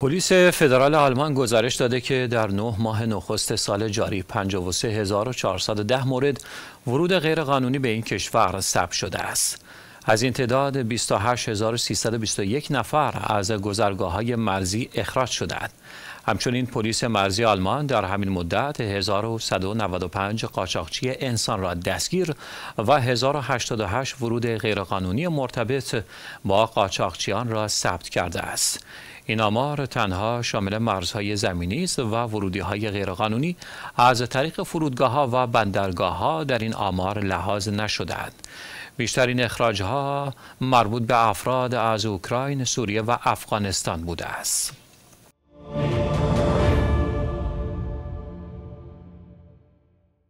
پلیس فدرال آلمان گزارش داده که در نه ماه نخست سال جاری 53410 مورد ورود غیرقانونی به این کشور ثبت شده است. از این تعداد 28321 نفر از گذرگاه های مرزی اخراج شدند. همچنین پلیس مرزی آلمان در همین مدت 1195 قاچاقچی انسان را دستگیر و 1088 ورود غیرقانونی مرتبط با قاچاقچیان را ثبت کرده است. این آمار تنها شامل مرزهای زمینی است و ورودی های غیرقانونی از طریق فرودگاه ها و بندرگاه ها در این آمار لحاظ نشدند. بیشترین اخراج ها مربوط به افراد از اوکراین، سوریه و افغانستان بوده است.